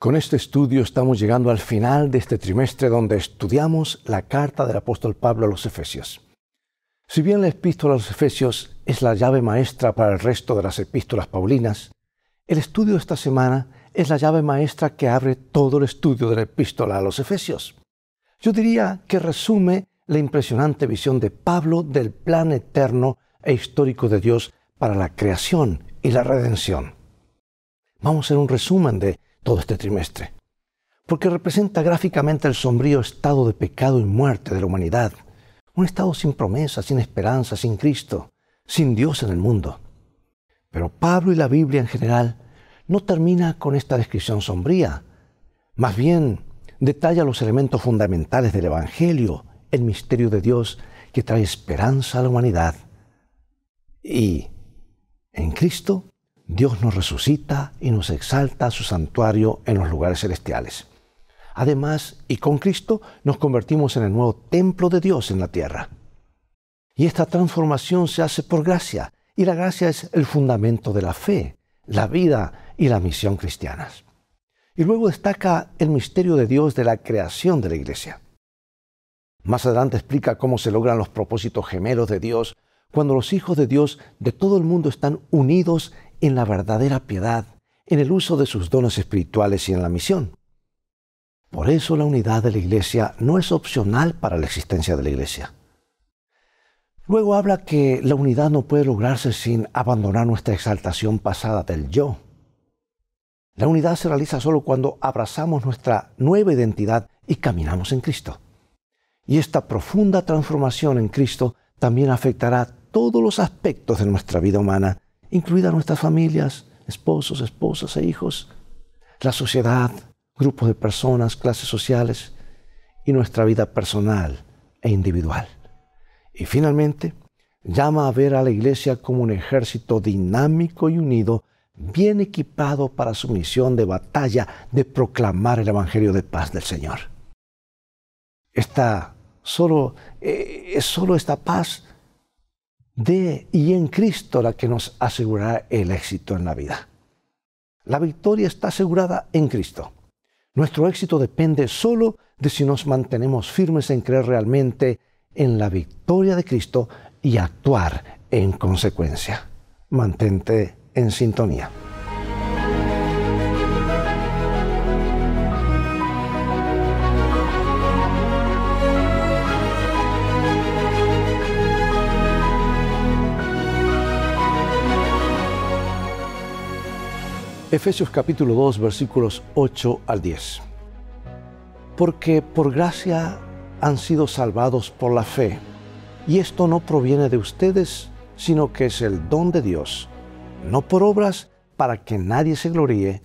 Con este estudio estamos llegando al final de este trimestre donde estudiamos la carta del apóstol Pablo a los Efesios. Si bien la epístola a los Efesios es la llave maestra para el resto de las epístolas paulinas, el estudio de esta semana es la llave maestra que abre todo el estudio de la epístola a los Efesios. Yo diría que resume la impresionante visión de Pablo del plan eterno e histórico de Dios para la creación y la redención. Vamos a hacer un resumen de todo este trimestre, porque representa gráficamente el sombrío estado de pecado y muerte de la humanidad, un estado sin promesa, sin esperanza, sin Cristo, sin Dios en el mundo. Pero Pablo y la Biblia en general no termina con esta descripción sombría, más bien detalla los elementos fundamentales del Evangelio, el misterio de Dios que trae esperanza a la humanidad. Y en Cristo Dios nos resucita y nos exalta a su santuario en los lugares celestiales. Además, y con Cristo, nos convertimos en el nuevo templo de Dios en la tierra. Y esta transformación se hace por gracia, y la gracia es el fundamento de la fe, la vida y la misión cristianas. Y luego destaca el misterio de Dios de la creación de la iglesia. Más adelante explica cómo se logran los propósitos gemelos de Dios cuando los hijos de Dios de todo el mundo están unidos en la verdadera piedad, en el uso de sus dones espirituales y en la misión. Por eso la unidad de la iglesia no es opcional para la existencia de la iglesia. Luego habla que la unidad no puede lograrse sin abandonar nuestra exaltación pasada del yo. La unidad se realiza solo cuando abrazamos nuestra nueva identidad y caminamos en Cristo. Y esta profunda transformación en Cristo también afectará todos los aspectos de nuestra vida humana incluidas nuestras familias, esposos, esposas e hijos, la sociedad, grupos de personas, clases sociales y nuestra vida personal e individual. Y finalmente, llama a ver a la iglesia como un ejército dinámico y unido, bien equipado para su misión de batalla de proclamar el Evangelio de paz del Señor. Esta, solo, eh, solo esta paz de y en Cristo la que nos asegurará el éxito en la vida. La victoria está asegurada en Cristo. Nuestro éxito depende solo de si nos mantenemos firmes en creer realmente en la victoria de Cristo y actuar en consecuencia. Mantente en sintonía. Efesios capítulo 2 versículos 8 al 10. Porque por gracia han sido salvados por la fe, y esto no proviene de ustedes, sino que es el don de Dios, no por obras para que nadie se gloríe,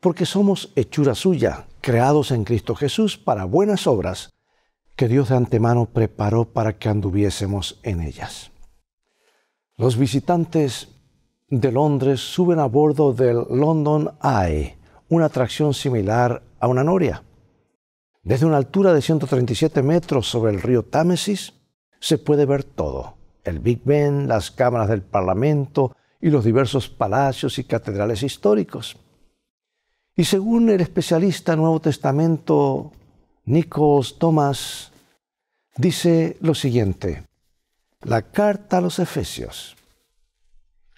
porque somos hechura suya, creados en Cristo Jesús para buenas obras, que Dios de antemano preparó para que anduviésemos en ellas. Los visitantes de Londres suben a bordo del London Eye, una atracción similar a una noria. Desde una altura de 137 metros sobre el río Támesis se puede ver todo, el Big Ben, las cámaras del Parlamento y los diversos palacios y catedrales históricos. Y según el especialista Nuevo Testamento Nichols Thomas, dice lo siguiente, la carta a los Efesios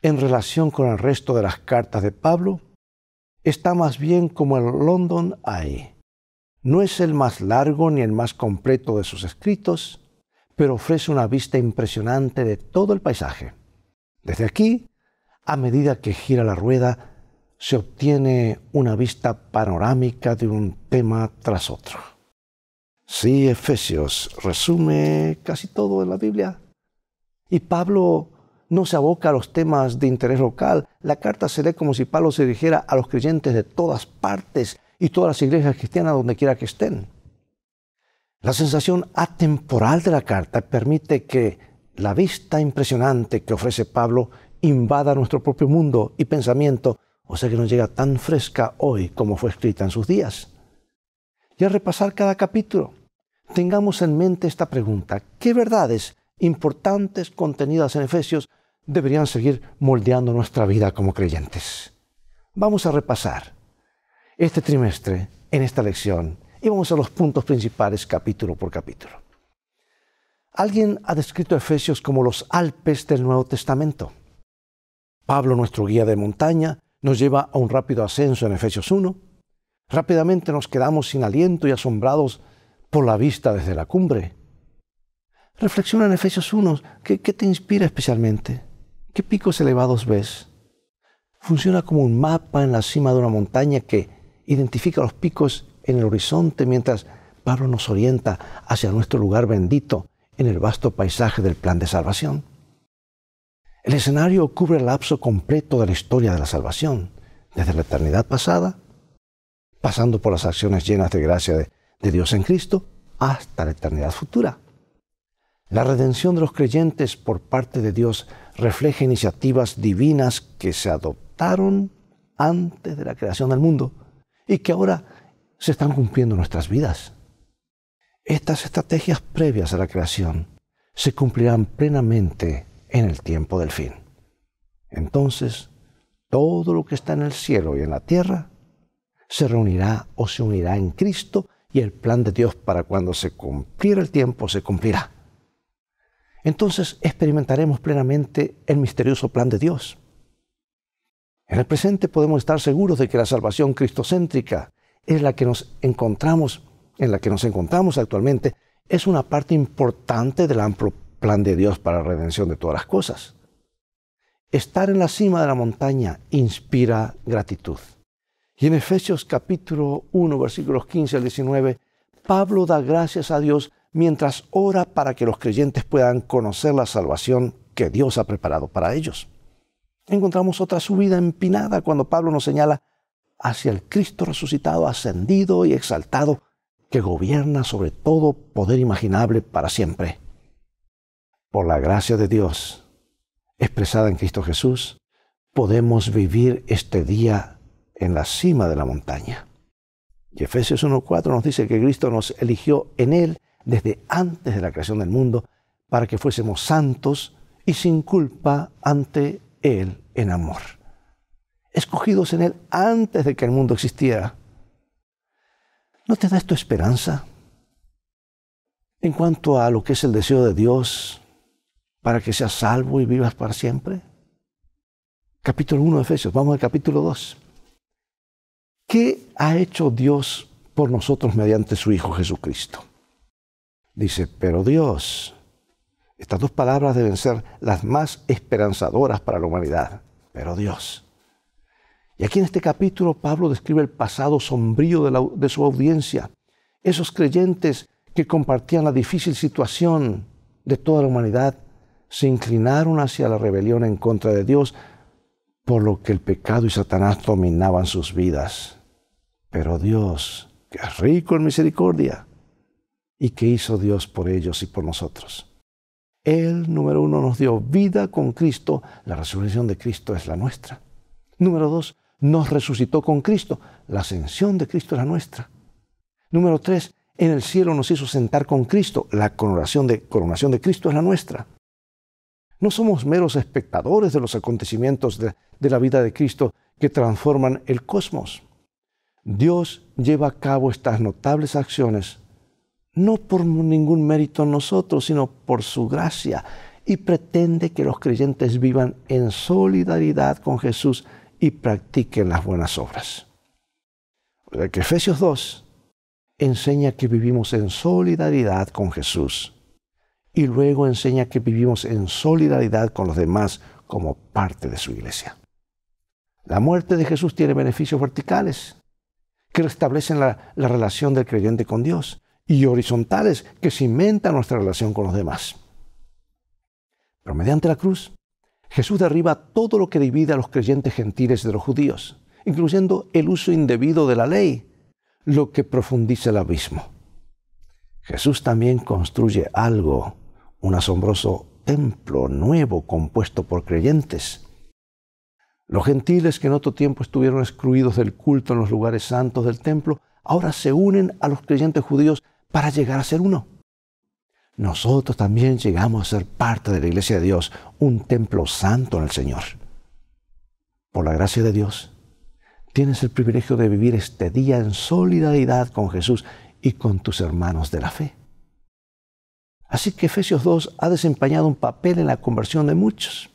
en relación con el resto de las cartas de Pablo, está más bien como el London Eye. No es el más largo ni el más completo de sus escritos, pero ofrece una vista impresionante de todo el paisaje. Desde aquí, a medida que gira la rueda, se obtiene una vista panorámica de un tema tras otro. Sí, Efesios resume casi todo en la Biblia. Y Pablo no se aboca a los temas de interés local. La carta se lee como si Pablo se dirigiera a los creyentes de todas partes y todas las iglesias cristianas donde quiera que estén. La sensación atemporal de la carta permite que la vista impresionante que ofrece Pablo invada nuestro propio mundo y pensamiento, o sea que nos llega tan fresca hoy como fue escrita en sus días. Y al repasar cada capítulo, tengamos en mente esta pregunta. ¿Qué verdades importantes contenidas en Efesios deberían seguir moldeando nuestra vida como creyentes. Vamos a repasar este trimestre en esta lección y vamos a los puntos principales capítulo por capítulo. Alguien ha descrito Efesios como los Alpes del Nuevo Testamento. Pablo, nuestro guía de montaña, nos lleva a un rápido ascenso en Efesios 1. Rápidamente nos quedamos sin aliento y asombrados por la vista desde la cumbre. Reflexiona en Efesios 1. qué te inspira especialmente? ¿Qué picos elevados ves? Funciona como un mapa en la cima de una montaña que identifica los picos en el horizonte mientras Pablo nos orienta hacia nuestro lugar bendito en el vasto paisaje del plan de salvación. El escenario cubre el lapso completo de la historia de la salvación, desde la eternidad pasada, pasando por las acciones llenas de gracia de, de Dios en Cristo, hasta la eternidad futura. La redención de los creyentes por parte de Dios refleja iniciativas divinas que se adoptaron antes de la creación del mundo y que ahora se están cumpliendo en nuestras vidas. Estas estrategias previas a la creación se cumplirán plenamente en el tiempo del fin. Entonces, todo lo que está en el cielo y en la tierra se reunirá o se unirá en Cristo y el plan de Dios para cuando se cumpliera el tiempo se cumplirá entonces experimentaremos plenamente el misterioso plan de Dios. En el presente podemos estar seguros de que la salvación cristocéntrica es la que nos encontramos, en la que nos encontramos actualmente, es una parte importante del amplio plan de Dios para la redención de todas las cosas. Estar en la cima de la montaña inspira gratitud. Y en Efesios capítulo 1, versículos 15 al 19, Pablo da gracias a Dios mientras ora para que los creyentes puedan conocer la salvación que Dios ha preparado para ellos. Encontramos otra subida empinada cuando Pablo nos señala hacia el Cristo resucitado, ascendido y exaltado, que gobierna sobre todo poder imaginable para siempre. Por la gracia de Dios, expresada en Cristo Jesús, podemos vivir este día en la cima de la montaña. Y Efesios 1.4 nos dice que Cristo nos eligió en Él desde antes de la creación del mundo, para que fuésemos santos y sin culpa ante Él en amor. Escogidos en Él antes de que el mundo existiera. ¿No te da esto esperanza? En cuanto a lo que es el deseo de Dios para que seas salvo y vivas para siempre. Capítulo 1 de Efesios, vamos al capítulo 2. ¿Qué ha hecho Dios por nosotros mediante su Hijo Jesucristo? Dice, pero Dios, estas dos palabras deben ser las más esperanzadoras para la humanidad, pero Dios. Y aquí en este capítulo Pablo describe el pasado sombrío de, su audiencia, esos creyentes que compartían la difícil situación de toda la humanidad, se inclinaron hacia la rebelión en contra de Dios, por lo que el pecado y Satanás dominaban sus vidas. Pero Dios, que es rico en misericordia, y que hizo Dios por ellos y por nosotros. Él, número uno, nos dio vida con Cristo. La resurrección de Cristo es la nuestra. Número dos, nos resucitó con Cristo. La ascensión de Cristo es la nuestra. Número tres, en el cielo nos hizo sentar con Cristo. La coronación de, coronación de Cristo es la nuestra. No somos meros espectadores de los acontecimientos de la vida de Cristo que transforman el cosmos. Dios lleva a cabo estas notables acciones no por ningún mérito nosotros, sino por su gracia, y pretende que los creyentes vivan en solidaridad con Jesús y practiquen las buenas obras. O Efesios 2 enseña que vivimos en solidaridad con Jesús y luego enseña que vivimos en solidaridad con los demás como parte de su iglesia. La muerte de Jesús tiene beneficios verticales que restablecen la relación del creyente con Dios y horizontales que cimentan nuestra relación con los demás. Pero mediante la cruz, Jesús derriba todo lo que divide a los creyentes gentiles de los judíos, incluyendo el uso indebido de la ley, lo que profundiza el abismo. Jesús también construye algo, un asombroso templo nuevo compuesto por creyentes. Los gentiles que en otro tiempo estuvieron excluidos del culto en los lugares santos del templo, ahora se unen a los creyentes judíos para llegar a ser uno. Nosotros también llegamos a ser parte de la iglesia de Dios, un templo santo en el Señor. Por la gracia de Dios, tienes el privilegio de vivir este día en solidaridad con Jesús y con tus hermanos de la fe. Así que Efesios 2 ha desempeñado un papel en la conversión de muchos.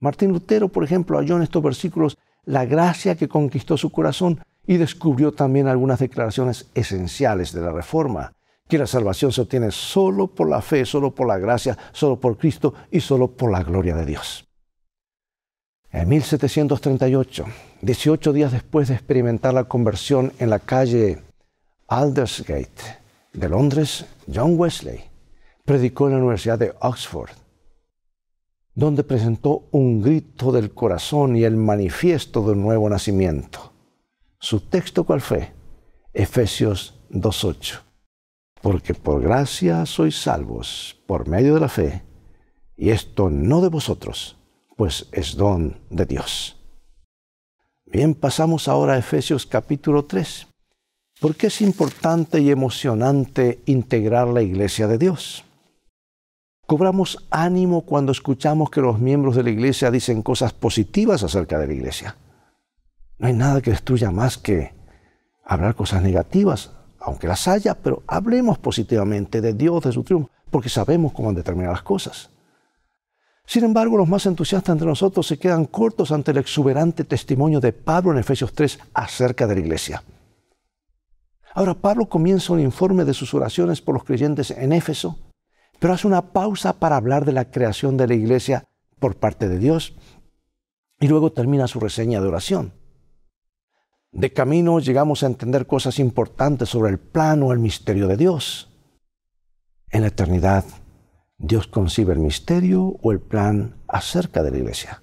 Martín Lutero, por ejemplo, halló en estos versículos la gracia que conquistó su corazón y descubrió también algunas declaraciones esenciales de la Reforma, que la salvación se obtiene solo por la fe, solo por la gracia, solo por Cristo y solo por la gloria de Dios. En 1738, 18 días después de experimentar la conversión en la calle Aldersgate de Londres, John Wesley predicó en la Universidad de Oxford, donde presentó un grito del corazón y el manifiesto del nuevo nacimiento ¿Su texto cuál fue? Efesios 2.8. Porque por gracia sois salvos por medio de la fe, y esto no de vosotros, pues es don de Dios. Bien, pasamos ahora a Efesios capítulo 3. ¿Por qué es importante y emocionante integrar la iglesia de Dios? Cobramos ánimo cuando escuchamos que los miembros de la iglesia dicen cosas positivas acerca de la iglesia. No hay nada que destruya más que hablar cosas negativas, aunque las haya, pero hablemos positivamente de Dios, de su triunfo, porque sabemos cómo han determinado las cosas. Sin embargo, los más entusiastas entre nosotros se quedan cortos ante el exuberante testimonio de Pablo en Efesios 3 acerca de la iglesia. Ahora, Pablo comienza un informe de sus oraciones por los creyentes en Éfeso, pero hace una pausa para hablar de la creación de la iglesia por parte de Dios y luego termina su reseña de oración. De camino llegamos a entender cosas importantes sobre el plano, el misterio de Dios. En la eternidad, Dios concibe el misterio o el plan acerca de la iglesia.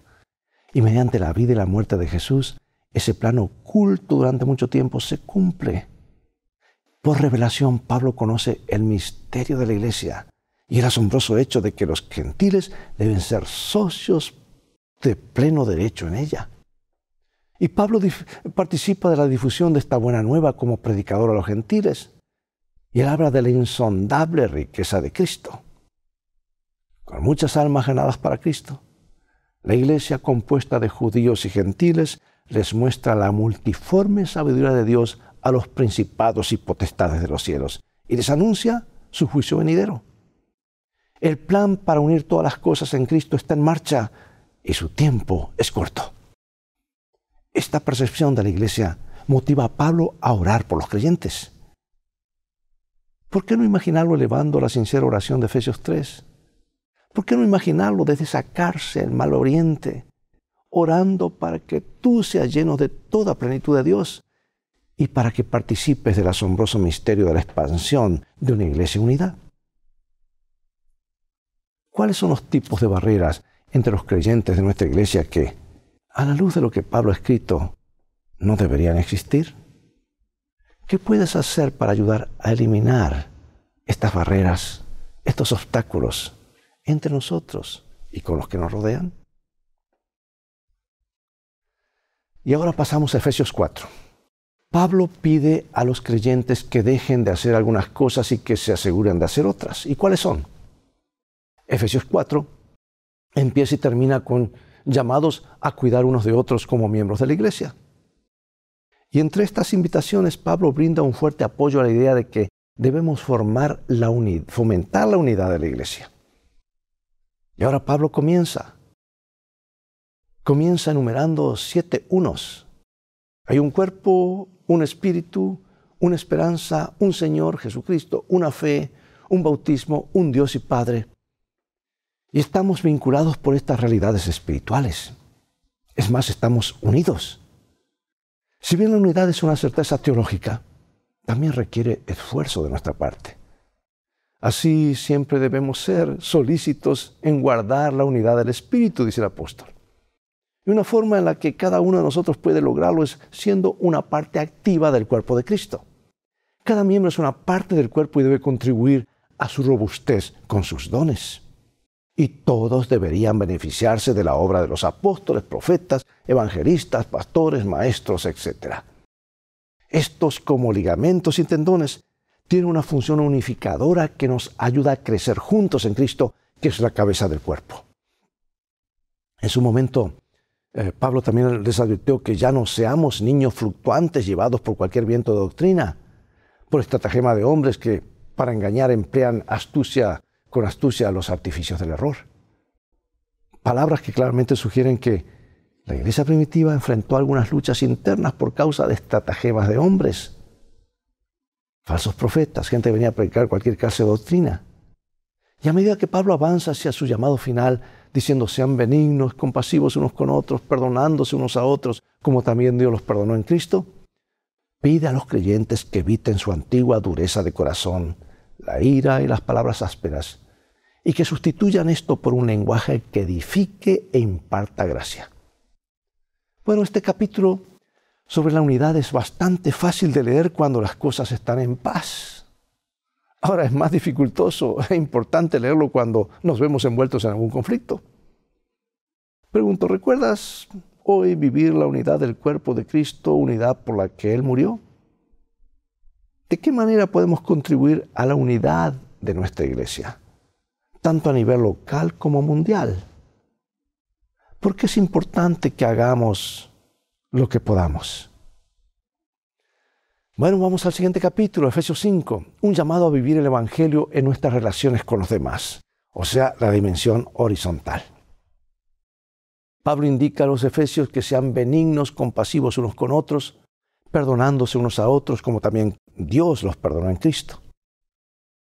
Y mediante la vida y la muerte de Jesús, ese plan oculto durante mucho tiempo se cumple. Por revelación, Pablo conoce el misterio de la iglesia y el asombroso hecho de que los gentiles deben ser socios de pleno derecho en ella. Y Pablo participa de la difusión de esta buena nueva como predicador a los gentiles. Y él habla de la insondable riqueza de Cristo, con muchas almas ganadas para Cristo. La iglesia compuesta de judíos y gentiles les muestra la multiforme sabiduría de Dios a los principados y potestades de los cielos y les anuncia su juicio venidero. El plan para unir todas las cosas en Cristo está en marcha y su tiempo es corto. Esta percepción de la iglesia motiva a Pablo a orar por los creyentes. ¿Por qué no imaginarlo elevando la sincera oración de Efesios 3? ¿Por qué no imaginarlo desde sacarse el mal oriente, orando para que tú seas lleno de toda plenitud de Dios y para que participes del asombroso misterio de la expansión de una iglesia unida? ¿Cuáles son los tipos de barreras entre los creyentes de nuestra iglesia que a la luz de lo que Pablo ha escrito, no deberían existir. ¿Qué puedes hacer para ayudar a eliminar estas barreras, estos obstáculos entre nosotros y con los que nos rodean? Y ahora pasamos a Efesios 4. Pablo pide a los creyentes que dejen de hacer algunas cosas y que se aseguren de hacer otras. ¿Y cuáles son? Efesios 4 empieza y termina con llamados a cuidar unos de otros como miembros de la iglesia. Y entre estas invitaciones, Pablo brinda un fuerte apoyo a la idea de que debemos formar la fomentar la unidad de la iglesia. Y ahora Pablo comienza. Comienza enumerando siete unos. Hay un cuerpo, un espíritu, una esperanza, un Señor Jesucristo, una fe, un bautismo, un Dios y Padre y estamos vinculados por estas realidades espirituales. Es más, estamos unidos. Si bien la unidad es una certeza teológica, también requiere esfuerzo de nuestra parte. Así siempre debemos ser solícitos en guardar la unidad del Espíritu, dice el apóstol. Y una forma en la que cada uno de nosotros puede lograrlo es siendo una parte activa del cuerpo de Cristo. Cada miembro es una parte del cuerpo y debe contribuir a su robustez con sus dones y todos deberían beneficiarse de la obra de los apóstoles, profetas, evangelistas, pastores, maestros, etc. Estos como ligamentos y tendones tienen una función unificadora que nos ayuda a crecer juntos en Cristo, que es la cabeza del cuerpo. En su momento, eh, Pablo también les advirtió que ya no seamos niños fluctuantes llevados por cualquier viento de doctrina, por estratagema de hombres que para engañar emplean astucia con astucia a los artificios del error. Palabras que claramente sugieren que la iglesia primitiva enfrentó algunas luchas internas por causa de estratagemas de hombres, falsos profetas, gente venía a predicar cualquier clase de doctrina. Y a medida que Pablo avanza hacia su llamado final, diciendo sean benignos, compasivos unos con otros, perdonándose unos a otros, como también Dios los perdonó en Cristo, pide a los creyentes que eviten su antigua dureza de corazón, la ira y las palabras ásperas, y que sustituyan esto por un lenguaje que edifique e imparta gracia. Bueno, este capítulo sobre la unidad es bastante fácil de leer cuando las cosas están en paz. Ahora es más dificultoso e importante leerlo cuando nos vemos envueltos en algún conflicto. Pregunto, ¿recuerdas hoy vivir la unidad del cuerpo de Cristo, unidad por la que Él murió? ¿De qué manera podemos contribuir a la unidad de nuestra iglesia? tanto a nivel local como mundial. Porque es importante que hagamos lo que podamos. Bueno, vamos al siguiente capítulo, Efesios 5, un llamado a vivir el Evangelio en nuestras relaciones con los demás, o sea, la dimensión horizontal. Pablo indica a los efesios que sean benignos, compasivos unos con otros, perdonándose unos a otros, como también Dios los perdonó en Cristo.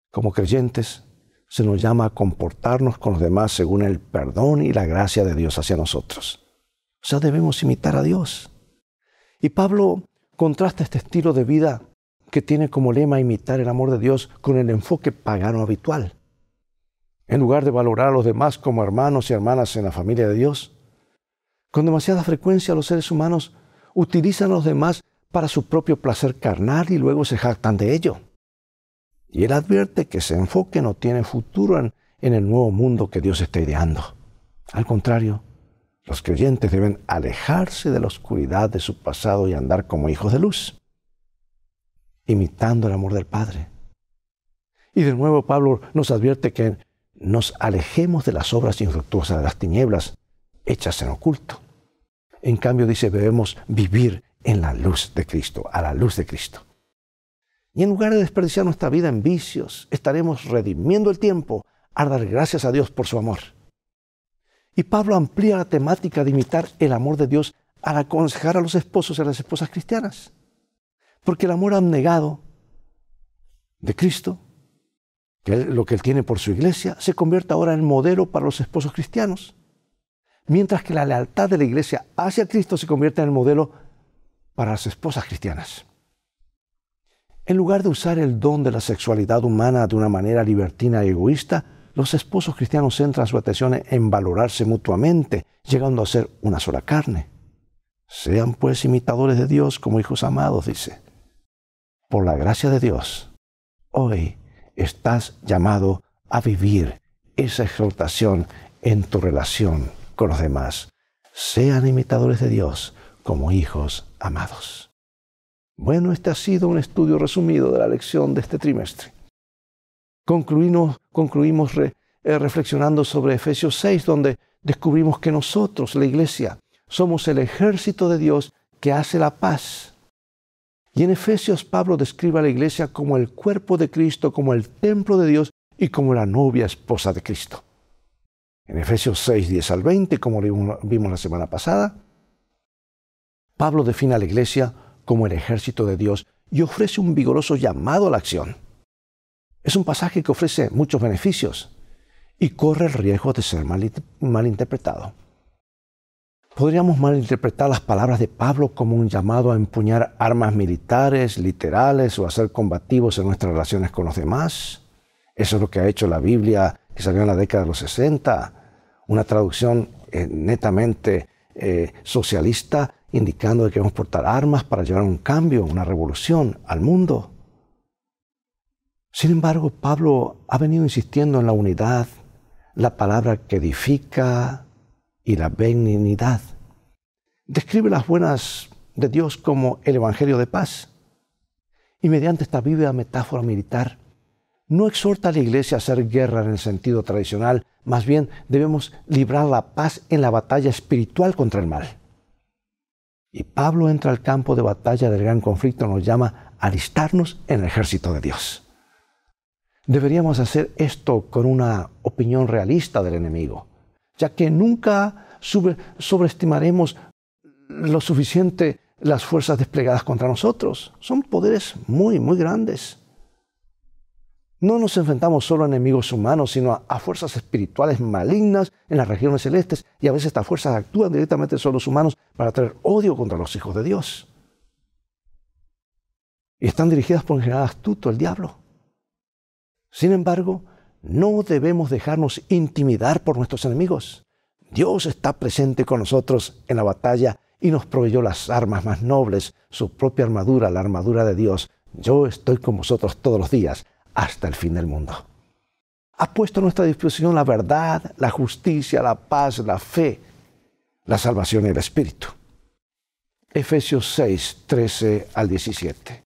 Como creyentes, se nos llama a comportarnos con los demás según el perdón y la gracia de Dios hacia nosotros. O sea, debemos imitar a Dios. Y Pablo contrasta este estilo de vida que tiene como lema imitar el amor de Dios con el enfoque pagano habitual. En lugar de valorar a los demás como hermanos y hermanas en la familia de Dios, con demasiada frecuencia los seres humanos utilizan a los demás para su propio placer carnal y luego se jactan de ello. Y él advierte que ese enfoque no tiene futuro en, en el nuevo mundo que Dios está ideando. Al contrario, los creyentes deben alejarse de la oscuridad de su pasado y andar como hijos de luz, imitando el amor del Padre. Y de nuevo Pablo nos advierte que nos alejemos de las obras infructuosas de las tinieblas, hechas en oculto. En cambio dice, debemos vivir en la luz de Cristo, a la luz de Cristo. Y en lugar de desperdiciar nuestra vida en vicios, estaremos redimiendo el tiempo a dar gracias a Dios por su amor. Y Pablo amplía la temática de imitar el amor de Dios al aconsejar a los esposos y a las esposas cristianas. Porque el amor abnegado de Cristo, que es lo que Él tiene por su iglesia, se convierte ahora en modelo para los esposos cristianos. Mientras que la lealtad de la iglesia hacia Cristo se convierte en el modelo para las esposas cristianas. En lugar de usar el don de la sexualidad humana de una manera libertina y egoísta, los esposos cristianos centran su atención en valorarse mutuamente, llegando a ser una sola carne. Sean pues imitadores de Dios como hijos amados, dice. Por la gracia de Dios, hoy estás llamado a vivir esa exhortación en tu relación con los demás. Sean imitadores de Dios como hijos amados. Bueno, este ha sido un estudio resumido de la lección de este trimestre. Concluimos, eh, reflexionando sobre Efesios 6, donde descubrimos que nosotros, la iglesia, somos el ejército de Dios que hace la paz. Y en Efesios Pablo describe a la iglesia como el cuerpo de Cristo, como el templo de Dios y como la novia esposa de Cristo. En Efesios 6, 10 al 20, como vimos la semana pasada, Pablo define a la iglesia como el ejército de Dios y ofrece un vigoroso llamado a la acción. Es un pasaje que ofrece muchos beneficios y corre el riesgo de ser mal, malinterpretado. Podríamos malinterpretar las palabras de Pablo como un llamado a empuñar armas militares, literales o a ser combativos en nuestras relaciones con los demás. Eso es lo que ha hecho la Biblia que salió en la década de los 60, una traducción eh, netamente eh, socialista indicando que a portar armas para llevar un cambio, una revolución al mundo. Sin embargo, Pablo ha venido insistiendo en la unidad, la palabra que edifica y la benignidad. Describe las buenas de Dios como el Evangelio de paz. Y mediante esta viva metáfora militar, no exhorta a la iglesia a hacer guerra en el sentido tradicional, más bien debemos librar la paz en la batalla espiritual contra el mal. Y Pablo entra al campo de batalla del gran conflicto, nos llama a alistarnos en el ejército de Dios. Deberíamos hacer esto con una opinión realista del enemigo, ya que nunca sobreestimaremos lo suficiente las fuerzas desplegadas contra nosotros. Son poderes muy, muy grandes. No nos enfrentamos solo a enemigos humanos, sino a, fuerzas espirituales malignas en las regiones celestes y a veces estas fuerzas actúan directamente sobre los humanos para traer odio contra los hijos de Dios. Y están dirigidas por un general astuto, el diablo. Sin embargo, no debemos dejarnos intimidar por nuestros enemigos. Dios está presente con nosotros en la batalla y nos proveyó las armas más nobles, su propia armadura, la armadura de Dios. Yo estoy con vosotros todos los días hasta el fin del mundo. Ha puesto a nuestra disposición la verdad, la justicia, la paz, la fe, la salvación y el Espíritu. Efesios 6, 13 al 17.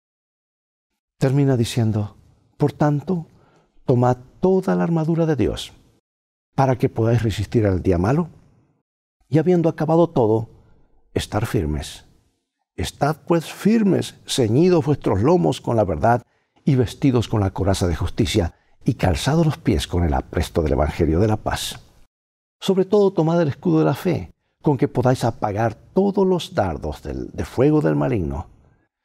Termina diciendo, por tanto, tomad toda la armadura de Dios para que podáis resistir al día malo y habiendo acabado todo, estar firmes. Estad pues firmes, ceñidos vuestros lomos con la verdad y vestidos con la coraza de justicia, y calzados los pies con el apresto del Evangelio de la paz. Sobre todo tomad el escudo de la fe, con que podáis apagar todos los dardos de fuego del maligno,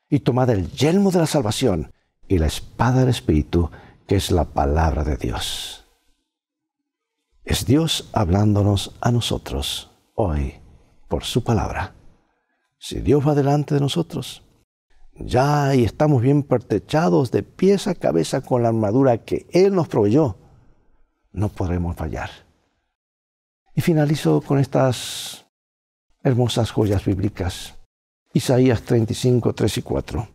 y tomad el yelmo de la salvación y la espada del Espíritu, que es la palabra de Dios. Es Dios hablándonos a nosotros hoy por su palabra. Si Dios va delante de nosotros, ya y estamos bien pertechados de pies a cabeza con la armadura que Él nos proveyó, no podremos fallar. Y finalizo con estas hermosas joyas bíblicas. Isaías 35, 3 y 4.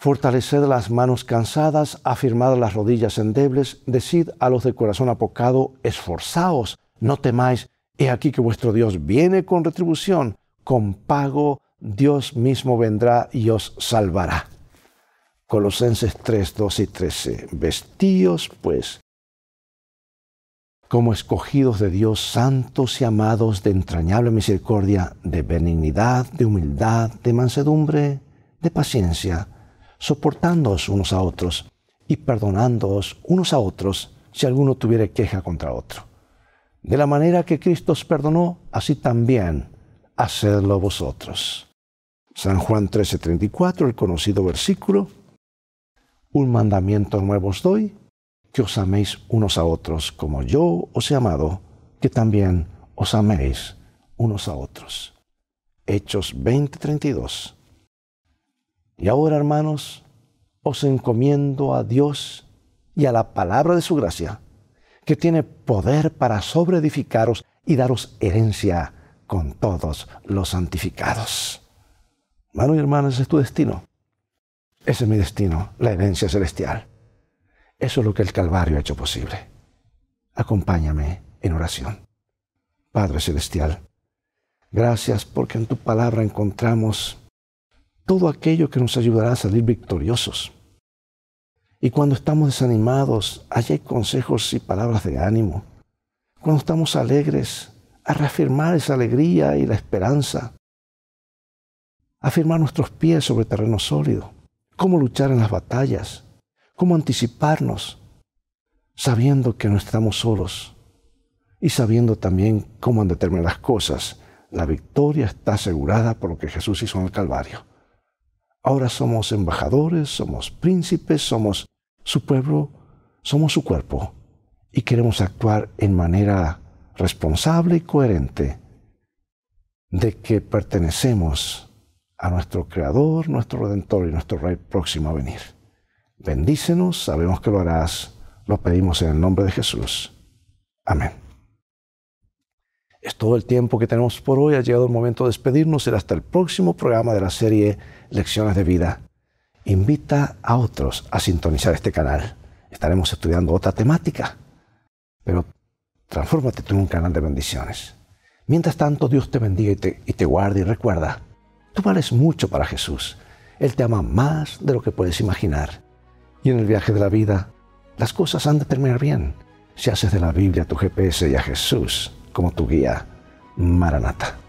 Fortaleced las manos cansadas, afirmad las rodillas endebles, decid a los de corazón apocado, esforzaos, no temáis, he aquí que vuestro Dios viene con retribución, con pago Dios mismo vendrá y os salvará. Colosenses 3, 2 y 13. Vestíos, pues, como escogidos de Dios, santos y amados de entrañable misericordia, de benignidad, de humildad, de mansedumbre, de paciencia, soportándoos unos a otros y perdonándoos unos a otros si alguno tuviere queja contra otro. De la manera que Cristo os perdonó, así también hacedlo vosotros. San Juan 13:34, el conocido versículo, un mandamiento nuevo os doy, que os améis unos a otros como yo os he amado, que también os améis unos a otros. Hechos 20:32. Y ahora, hermanos, os encomiendo a Dios y a la palabra de su gracia, que tiene poder para sobreedificaros y daros herencia con todos los santificados. Hermano y hermana, ese es tu destino. Ese es mi destino, la herencia celestial. Eso es lo que el Calvario ha hecho posible. Acompáñame en oración. Padre Celestial, gracias porque en tu palabra encontramos todo aquello que nos ayudará a salir victoriosos. Y cuando estamos desanimados, allí hay consejos y palabras de ánimo. Cuando estamos alegres, a reafirmar esa alegría y la esperanza afirmar nuestros pies sobre terreno sólido, cómo luchar en las batallas, cómo anticiparnos, sabiendo que no estamos solos y sabiendo también cómo en determinadas cosas la victoria está asegurada por lo que Jesús hizo en el Calvario. Ahora somos embajadores, somos príncipes, somos su pueblo, somos su cuerpo y queremos actuar en manera responsable y coherente de que pertenecemos a nuestro Creador, nuestro Redentor y nuestro Rey próximo a venir. Bendícenos, sabemos que lo harás, lo pedimos en el nombre de Jesús. Amén. Es todo el tiempo que tenemos por hoy, ha llegado el momento de despedirnos, será hasta el próximo programa de la serie Lecciones de Vida. Invita a otros a sintonizar este canal. Estaremos estudiando otra temática, pero transfórmate en un canal de bendiciones. Mientras tanto, Dios te bendiga y te guarde y recuerda, Tú vales mucho para Jesús. Él te ama más de lo que puedes imaginar. Y en el viaje de la vida, las cosas han de terminar bien. Si haces de la Biblia tu GPS y a Jesús como tu guía, Maranata.